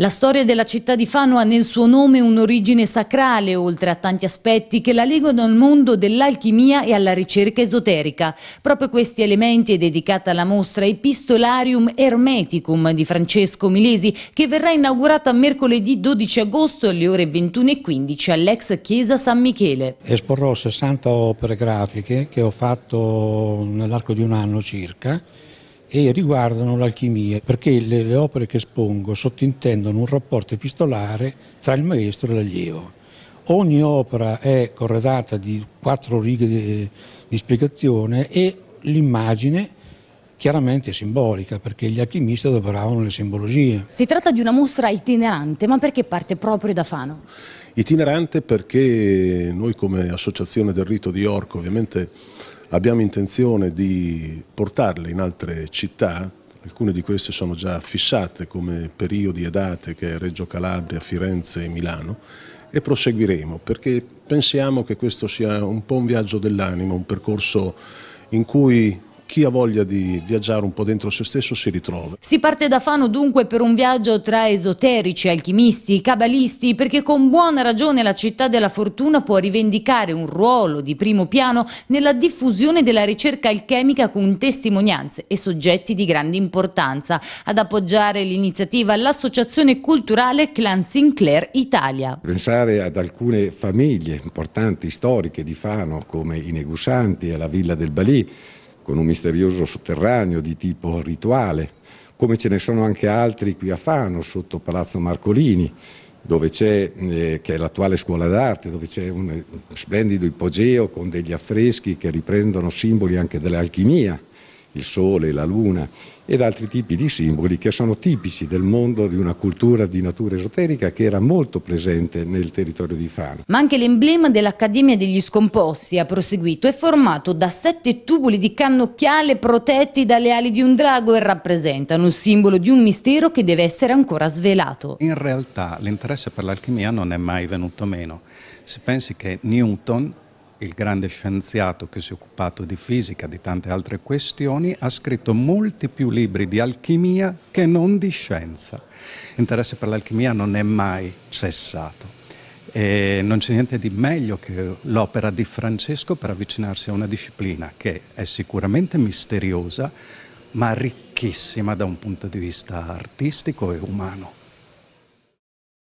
La storia della città di Fano ha nel suo nome un'origine sacrale, oltre a tanti aspetti che la legano al mondo dell'alchimia e alla ricerca esoterica. Proprio questi elementi è dedicata la mostra Epistolarium Hermeticum di Francesco Milesi, che verrà inaugurata mercoledì 12 agosto alle ore 21.15 all'ex chiesa San Michele. Esporrò 60 opere grafiche che ho fatto nell'arco di un anno circa e riguardano l'alchimia, perché le, le, opere che espongo sottintendono un rapporto epistolare tra il maestro e l'allievo. Ogni opera è corredata di quattro righe di, di spiegazione e l'immagine chiaramente è simbolica perché gli alchimisti adoperavano le simbologie. Si tratta di una mostra itinerante, ma perché parte proprio da Fano? Itinerante perché noi come associazione del rito di Orco ovviamente Abbiamo intenzione di portarle in altre città, alcune di queste sono già fissate come periodi e date che è Reggio Calabria, Firenze e Milano e proseguiremo perché pensiamo che questo sia un po' un viaggio dell'anima, un percorso in cui chi ha voglia di viaggiare un po' dentro se stesso si ritrova. Si parte da Fano dunque per un viaggio tra esoterici, alchimisti, cabalisti, perché con buona ragione la città della fortuna può rivendicare un ruolo di primo piano nella diffusione della ricerca alchemica con testimonianze e soggetti di grande importanza. Ad appoggiare l'iniziativa l'associazione culturale Clan Sinclair Italia. Pensare ad alcune famiglie importanti, storiche di Fano come i Negusanti e la Villa del Balì, con un misterioso sotterraneo di tipo rituale, come ce ne sono anche altri qui a Fano, sotto Palazzo Marcolini, dove c'è, eh, che è l'attuale scuola d'arte, dove c'è un, un splendido ipogeo con degli affreschi che riprendono simboli anche dell'alchimia il sole, la luna ed altri tipi di simboli che sono tipici del mondo di una cultura di natura esoterica che era molto presente nel territorio di Fano. Ma anche l'emblema dell'Accademia degli Scomposti, ha proseguito, è formato da sette tubuli di cannocchiale protetti dalle ali di un drago e rappresentano il simbolo di un mistero che deve essere ancora svelato. In realtà l'interesse per l'alchimia non è mai venuto meno. Se pensi che Newton il grande scienziato che si è occupato di fisica, e di tante altre questioni, ha scritto molti più libri di alchimia che non di scienza. L'interesse per l'alchimia non è mai cessato. E non c'è niente di meglio che l'opera di Francesco per avvicinarsi a una disciplina che è sicuramente misteriosa, ma ricchissima da un punto di vista artistico e umano.